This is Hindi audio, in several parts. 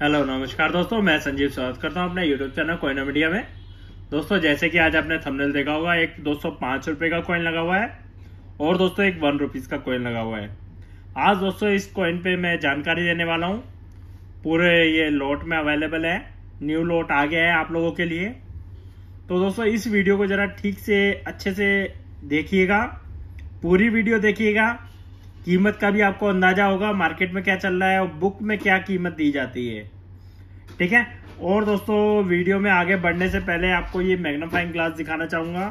हेलो नमस्कार दोस्तों मैं संजीव स्वागत करता हूं अपने यूट्यूब चैनल कोइन मीडिया में दोस्तों जैसे कि आज आपने थंबनेल देखा होगा एक दो सौ का कॉइन लगा हुआ है और दोस्तों एक वन रुपीज़ का कॉइन लगा हुआ है आज दोस्तों इस कॉइन पे मैं जानकारी देने वाला हूँ पूरे ये लॉट में अवेलेबल है न्यू लॉट आ गया है आप लोगों के लिए तो दोस्तों इस वीडियो को ज़रा ठीक से अच्छे से देखिएगा पूरी वीडियो देखिएगा कीमत का भी आपको अंदाजा होगा मार्केट में क्या चल रहा है और बुक में क्या कीमत दी जाती है ठीक है और दोस्तों वीडियो में आगे बढ़ने से पहले आपको ये मैग्नीफाइंग ग्लास दिखाना चाहूंगा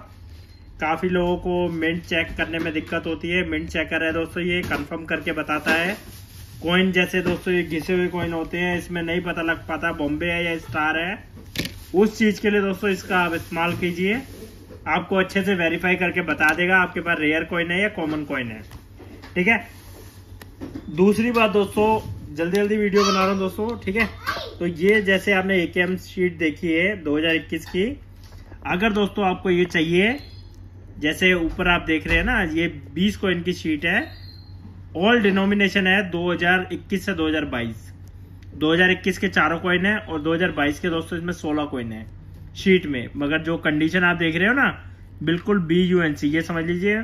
काफ़ी लोगों को मिंट चेक करने में दिक्कत होती है मिंट चेकर है दोस्तों ये कंफर्म करके बताता है कॉइन जैसे दोस्तों ये घिसे हुए कॉइन होते हैं इसमें नहीं पता लग पाता बॉम्बे है या स्टार है उस चीज़ के लिए दोस्तों इसका आप इस्तेमाल कीजिए आपको अच्छे से वेरीफाई करके बता देगा आपके पास रेयर कॉइन है या कॉमन कॉइन है ठीक है दूसरी बात दोस्तों जल्दी जल्दी वीडियो बना रहा हूँ दोस्तों ठीक है तो ये जैसे आपने ए शीट देखी है 2021 की अगर दोस्तों आपको ये चाहिए जैसे ऊपर आप देख रहे हैं ना ये 20 कोइन की शीट है ऑल डिनोमिनेशन है 2021 से 2022 2021 के चारों कोइन है और 2022 के दोस्तों इसमें 16 कोइन है शीट में मगर जो कंडीशन आप देख रहे हो ना बिल्कुल बी यू एन सी ये समझ लीजिए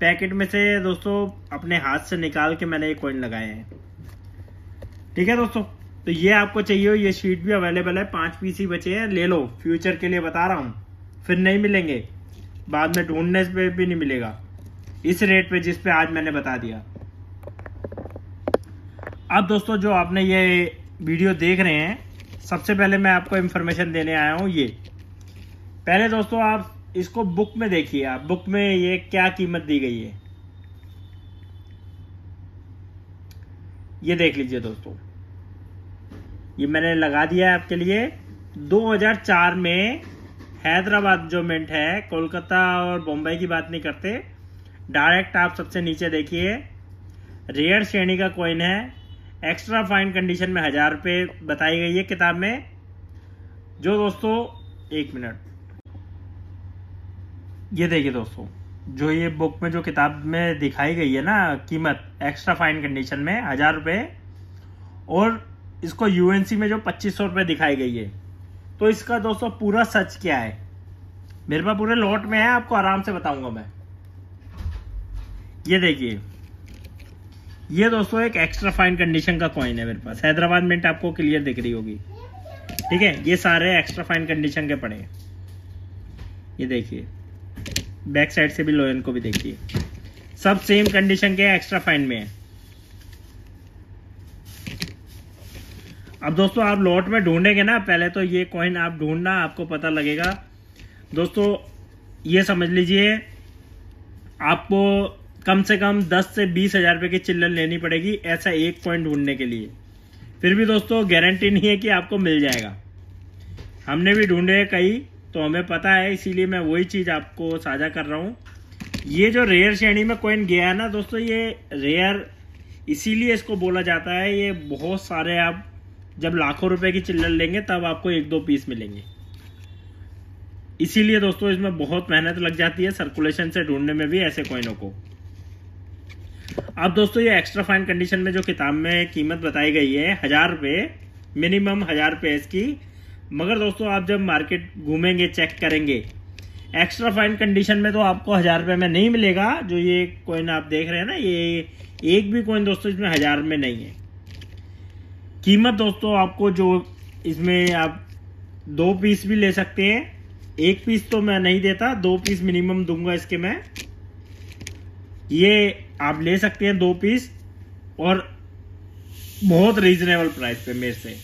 पैकेट में से दोस्तों अपने हाथ से निकाल के मैंने ये कॉइन लगाए हैं ठीक है दोस्तों तो ये आपको चाहिए हो ये शीट भी अवेलेबल है पांच पीस ही बचे हैं ले लो फ्यूचर के लिए बता रहा हूँ फिर नहीं मिलेंगे बाद में ढूंढने पे भी नहीं मिलेगा इस रेट पे जिस पे आज मैंने बता दिया अब दोस्तों जो आपने ये वीडियो देख रहे हैं सबसे पहले मैं आपको इन्फॉर्मेशन देने आया हूँ ये पहले दोस्तों आप इसको बुक में देखिए आप बुक में ये क्या कीमत दी गई है ये देख लीजिए दोस्तों ये मैंने लगा दिया है आपके लिए 2004 में हैदराबाद जो मिनट है कोलकाता और बम्बई की बात नहीं करते डायरेक्ट आप सबसे नीचे देखिए रेयर श्रेणी का कॉइन है एक्स्ट्रा फाइन कंडीशन में हज़ार रुपये बताई गई है किताब में जो दोस्तों एक मिनट ये देखिए दोस्तों जो ये बुक में जो किताब में दिखाई गई है ना कीमत एक्स्ट्रा फाइन कंडीशन में हज़ार रुपये और इसको यूएनसी में जो पच्चीस सौ दिखाई गई है तो इसका दोस्तों पूरा सच क्या है मेरे पास पूरे लॉट में है आपको आराम से बताऊंगा मैं ये देखिए ये दोस्तों एक एक्स्ट्रा फाइन कंडीशन का कॉइन है मेरे पास हैदराबाद मिनट आपको क्लियर दिख रही होगी ठीक है ये सारे एक्स्ट्रा फाइन कंडीशन के पड़े ये देखिए बैक साइड से भी लोयन को भी देखिए सब सेम कंडीशन के एक्स्ट्रा फाइन में है अब दोस्तों आप लॉट में ढूंढेंगे ना पहले तो ये कॉइन आप ढूंढना आपको पता लगेगा दोस्तों ये समझ लीजिए आपको कम से कम 10 से बीस हजार रुपये की चिल्लन लेनी पड़ेगी ऐसा एक कॉइन ढूंढने के लिए फिर भी दोस्तों गारंटी नहीं है कि आपको मिल जाएगा हमने भी ढूंढे कई तो हमें पता है इसीलिए मैं वही चीज़ आपको साझा कर रहा हूँ ये जो रेयर श्रेणी में कॉइन गया है ना दोस्तों ये रेयर इसीलिए इसको बोला जाता है ये बहुत सारे आप जब लाखों रुपए की चिल्लर लेंगे तब आपको एक दो पीस मिलेंगे इसीलिए दोस्तों इसमें बहुत मेहनत लग जाती है सर्कुलेशन से ढूंढने में भी ऐसे कॉइनों को अब दोस्तों ये एक्स्ट्रा फाइन कंडीशन में जो किताब में कीमत बताई गई है हजार रुपये मिनिमम हजार रुपये इसकी मगर दोस्तों आप जब मार्केट घूमेंगे चेक करेंगे एक्स्ट्रा फाइन कंडीशन में तो आपको हज़ार रुपये में नहीं मिलेगा जो ये कोइन आप देख रहे हैं ना ये एक भी कोइन दोस्तों इसमें हज़ार में नहीं है कीमत दोस्तों आपको जो इसमें आप दो पीस भी ले सकते हैं एक पीस तो मैं नहीं देता दो पीस मिनिमम दूंगा इसके मैं ये आप ले सकते हैं दो पीस और बहुत रीजनेबल प्राइस पे मेरे से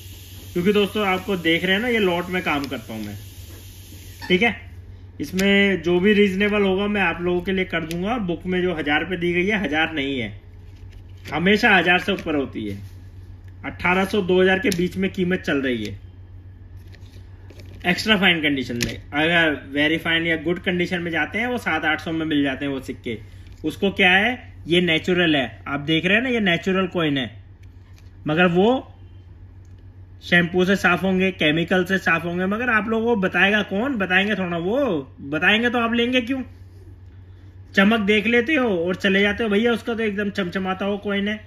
क्योंकि दोस्तों आपको देख रहे हैं ना ये लॉट में काम करता हूँ मैं ठीक है इसमें जो भी रीजनेबल होगा मैं आप लोगों के लिए कर दूंगा बुक में जो हज़ार रुपये दी गई है हज़ार नहीं है हमेशा हज़ार से ऊपर होती है 1800-2000 के बीच में कीमत चल रही है एक्स्ट्रा फाइन कंडीशन में अगर वेरी फाइन या गुड कंडीशन में जाते हैं वो सात आठ सौ में मिल जाते हैं वो सिक्के उसको क्या है ये नेचुरल है आप देख रहे हैं ना ये नेचुरल कॉइन है मगर वो शैम्पू से साफ होंगे केमिकल से साफ होंगे मगर आप लोगों को बताएगा कौन बताएंगे थोड़ा वो बताएंगे तो आप लेंगे क्यों चमक देख लेते हो और चले जाते हो भैया उसका तो एकदम चमचमाता हो कोई ने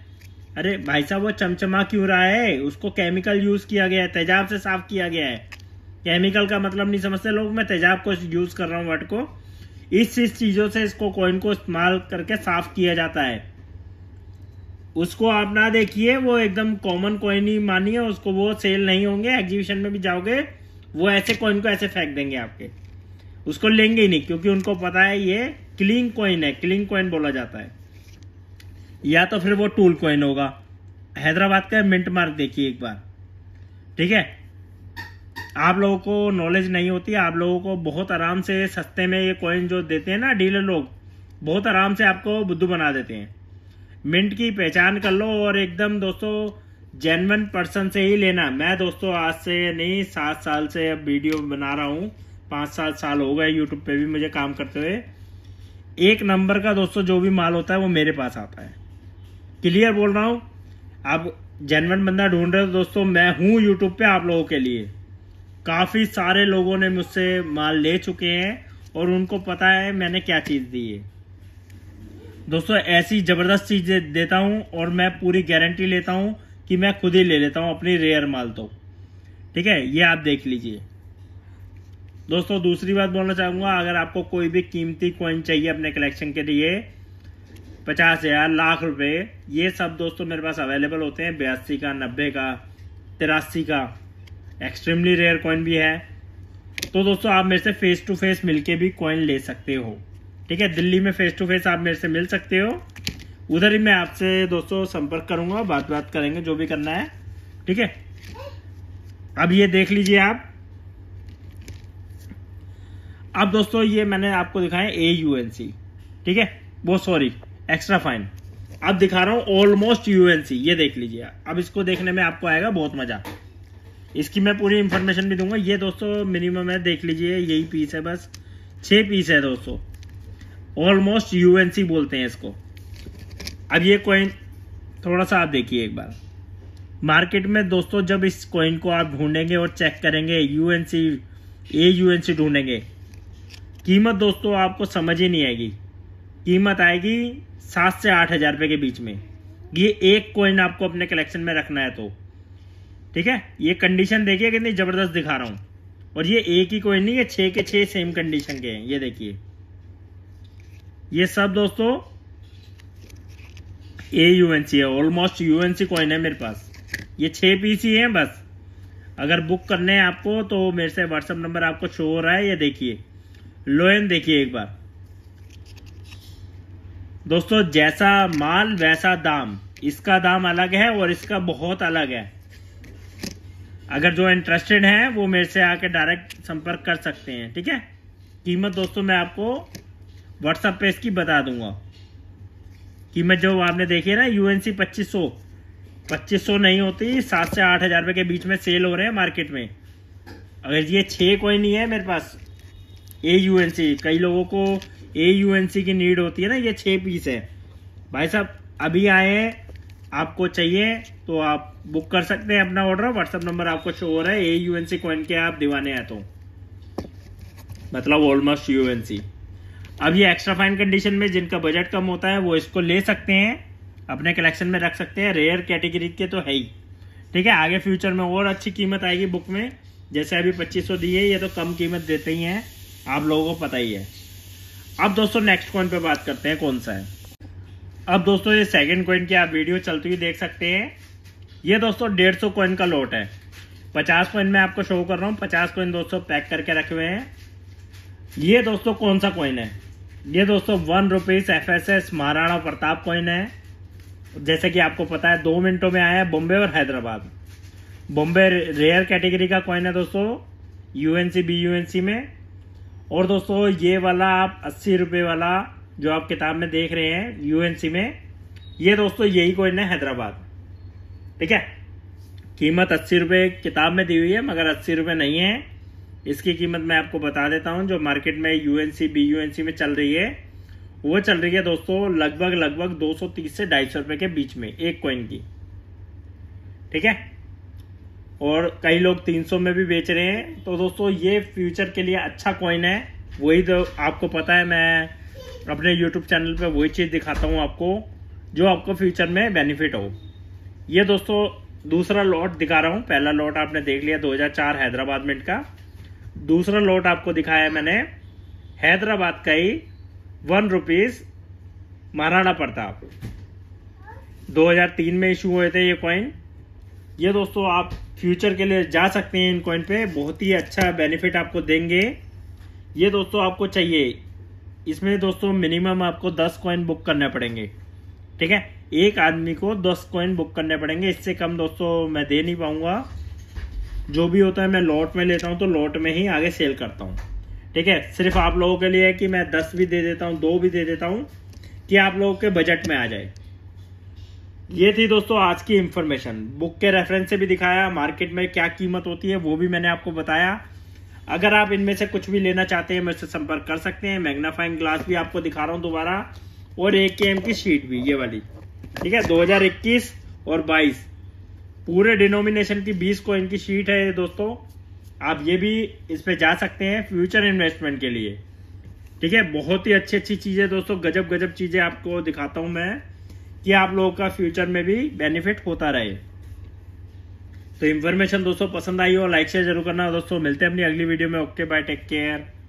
अरे भाई साहब वो चमचमा क्यों रहा है उसको केमिकल यूज किया गया है तेजाब से साफ किया गया है केमिकल का मतलब नहीं समझते लोग मैं तेजाब को यूज कर रहा हूँ वर्ड को इस इस चीजों से इसको कोइन को इस्तेमाल करके साफ किया जाता है उसको आप ना देखिए वो एकदम कॉमन कॉइन ही मानिए उसको वो सेल नहीं होंगे एग्जीबिशन में भी जाओगे वो ऐसे कॉइन को ऐसे फेंक देंगे आपके उसको लेंगे ही नहीं क्योंकि उनको पता है ये क्लिंग कॉइन है क्लिंग कॉइन बोला जाता है या तो फिर वो टूल कॉइन होगा हैदराबाद का मिंट मार्क देखिए एक बार ठीक है आप लोगों को नॉलेज नहीं होती आप लोगों को बहुत आराम से सस्ते में ये कॉइन जो देते हैं ना डीलर लोग बहुत आराम से आपको बुद्धू बना देते हैं मिंट की पहचान कर लो और एकदम दोस्तों जेनवन पर्सन से ही लेना मैं दोस्तों आज से नहीं सात साल से अब वीडियो बना रहा हूँ पाँच सात साल हो गए यूट्यूब पे भी मुझे काम करते हुए एक नंबर का दोस्तों जो भी माल होता है वो मेरे पास आता है क्लियर बोल रहा हूँ अब जेनवन बंदा ढूंढ रहे हो दोस्तों मैं हूँ यूट्यूब पे आप लोगों के लिए काफ़ी सारे लोगों ने मुझसे माल ले चुके हैं और उनको पता है मैंने क्या चीज़ दी है दोस्तों ऐसी ज़बरदस्त चीज़ें देता हूं और मैं पूरी गारंटी लेता हूं कि मैं खुद ही ले लेता हूं अपनी रेयर माल तो ठीक है ये आप देख लीजिए दोस्तों दूसरी बात बोलना चाहूंगा अगर आपको कोई भी कीमती कॉइन चाहिए अपने कलेक्शन के लिए पचास हज़ार लाख रुपए ये सब दोस्तों मेरे पास अवेलेबल होते हैं बयासी का नब्बे का तिरासी का एक्सट्रीमली रेयर कॉइन भी है तो दोस्तों आप मेरे से फेस टू फेस मिलके भी कॉइन ले सकते हो ठीक है दिल्ली में फेस टू फेस आप मेरे से मिल सकते हो उधर ही मैं आपसे दोस्तों संपर्क करूंगा बात बात करेंगे जो भी करना है ठीक है अब ये देख लीजिए आप अब दोस्तों ये मैंने आपको दिखाया ए यू एन सी ठीक है वो सॉरी एक्स्ट्रा फाइन अब दिखा रहा हूं ऑलमोस्ट यूएनसी ये देख लीजिए अब इसको देखने में आपको आएगा बहुत मजा इसकी मैं पूरी इंफॉर्मेशन भी दूंगा ये दोस्तों मिनिमम है देख लीजिए यही पीस है बस छह पीस है दोस्तों ऑलमोस्ट यूएनसी बोलते हैं इसको अब ये कॉइन थोड़ा सा आप देखिए एक बार मार्केट में दोस्तों जब इस कॉइन को आप ढूंढेंगे और चेक करेंगे यूएनसी ए यूएनसी ढूंढेंगे कीमत दोस्तों आपको समझ ही नहीं आएगी कीमत आएगी सात से आठ हजार रुपये के बीच में ये एक कॉइन आपको अपने कलेक्शन में रखना है तो ठीक है ये कंडीशन देखिए कितनी ज़बरदस्त दिखा रहा हूँ और ये एक ही कॉइन नहीं है छः के छः सेम कंडीशन के हैं ये देखिए ये सब दोस्तों ए यू है ऑलमोस्ट यूएनसी कॉइन है मेरे पास ये छः पीस ही हैं बस अगर बुक करने हैं आपको तो मेरे से व्हाट्सअप नंबर आपको शो हो रहा है ये देखिए लोयन देखिए एक बार दोस्तों जैसा माल वैसा दाम इसका दाम अलग है और इसका बहुत अलग है अगर जो इंटरेस्टेड हैं वो मेरे से आके डायरेक्ट संपर्क कर सकते हैं ठीक है कीमत दोस्तों मैं आपको व्हाट्सएप पे इसकी बता दूंगा कि मैं जो आपने देखी ना यू एन सी पच्चीस सौ पच्चीस नहीं होती सात से आठ हज़ार रुपये के बीच में सेल हो रहे हैं मार्केट में अगर ये छः कोई नहीं है मेरे पास ए यू एन सी कई लोगों को ए यू एन सी की नीड होती है ना ये छः पीस है भाई साहब अभी आए हैं आपको चाहिए तो आप बुक कर सकते हैं अपना ऑर्डर व्हाट्सएप नंबर आपको शो हो रहा है a U N C coin के आप दीवाने आते हो मतलब ऑलमोस्ट यू एन सी अब ये एक्स्ट्रा फाइन कंडीशन में जिनका बजट कम होता है वो इसको ले सकते हैं अपने कलेक्शन में रख सकते हैं रेयर कैटेगरी के तो है ही ठीक है आगे फ्यूचर में और अच्छी कीमत आएगी बुक में जैसे अभी 2500 दी है ये तो कम कीमत देते ही हैं आप लोगों को पता ही है अब दोस्तों नेक्स्ट कॉइन पे बात करते हैं कौन सा है अब दोस्तों ये सेकंड कॉइन की आप वीडियो चलती हुई देख सकते हैं ये दोस्तों डेढ़ सौ कॉइन का लोट है पचास कॉइन में आपको शो कर रहा हूँ पचास कॉइन दोस्तों पैक करके रखे हुए हैं ये दोस्तों कौन सा कॉइन है ये दोस्तों one rupees F S S Maharana Pratap coin है जैसे कि आपको पता है दो मिनटों में आया है बॉम्बे और हैदराबाद बॉम्बे रेयर कैटेगरी का कॉइन है दोस्तों यूएनसी बी यूएनसी में और दोस्तों ये वाला आप अस्सी रुपये वाला जो आप किताब में देख रहे हैं यूएनसी में ये दोस्तों यही कॉइन है हैदराबाद ठीक है कीमत अस्सी रुपये किताब में दी हुई है मगर अस्सी रुपये नहीं है इसकी कीमत मैं आपको बता देता हूँ जो मार्केट में यूएनसी बी यूएनसी में चल रही है वो चल रही है दोस्तों लगभग लगभग 230 से ढाई सौ के बीच में एक कॉइन की ठीक है और कई लोग 300 में भी बेच रहे हैं तो दोस्तों ये फ्यूचर के लिए अच्छा कॉइन है वही तो आपको पता है मैं अपने यूट्यूब चैनल पर वही चीज़ दिखाता हूँ आपको जो आपको फ्यूचर में बेनिफिट हो ये दोस्तों दूसरा लॉट दिखा रहा हूँ पहला लॉट आपने देख लिया 2004 हैदराबाद मिनट का दूसरा लोट आपको दिखाया है मैंने हैदराबाद का ही वन रुपीज महाराणा प्रताप 2003 में इशू हुए थे ये कॉइन ये दोस्तों आप फ्यूचर के लिए जा सकते हैं इन कॉइन पे बहुत ही अच्छा बेनिफिट आपको देंगे ये दोस्तों आपको चाहिए इसमें दोस्तों मिनिमम आपको 10 कॉइन बुक करने पड़ेंगे ठीक है एक आदमी को 10 कॉइन बुक करने पड़ेंगे इससे कम दोस्तों मैं दे नहीं पाऊंगा जो भी होता है मैं लॉट में लेता हूँ तो लॉट में ही आगे सेल करता हूँ ठीक है सिर्फ आप लोगों के लिए है कि मैं दस भी दे देता हूँ दो भी दे देता हूँ कि आप लोगों के बजट में आ जाए ये थी दोस्तों आज की इंफॉर्मेशन बुक के रेफरेंस से भी दिखाया मार्केट में क्या कीमत होती है वो भी मैंने आपको बताया अगर आप इनमें से कुछ भी लेना चाहते हैं मेरे संपर्क कर सकते हैं मैग्नाफाइंग ग्लास भी आपको दिखा रहा हूँ दोबारा और एम की शीट भी ये वाली ठीक है दो और बाईस पूरे डिनोमिनेशन की बीस कॉइन की शीट है दोस्तों आप ये भी इस पर जा सकते हैं फ्यूचर इन्वेस्टमेंट के लिए ठीक है बहुत ही अच्छी अच्छी चीज़ें दोस्तों गजब गजब चीज़ें आपको दिखाता हूं मैं कि आप लोगों का फ्यूचर में भी बेनिफिट होता रहे तो इन्फॉर्मेशन दोस्तों पसंद आई हो लाइक शेयर जरूर करना दोस्तों मिलते हैं अपनी अगली वीडियो में ओके बाय टेक केयर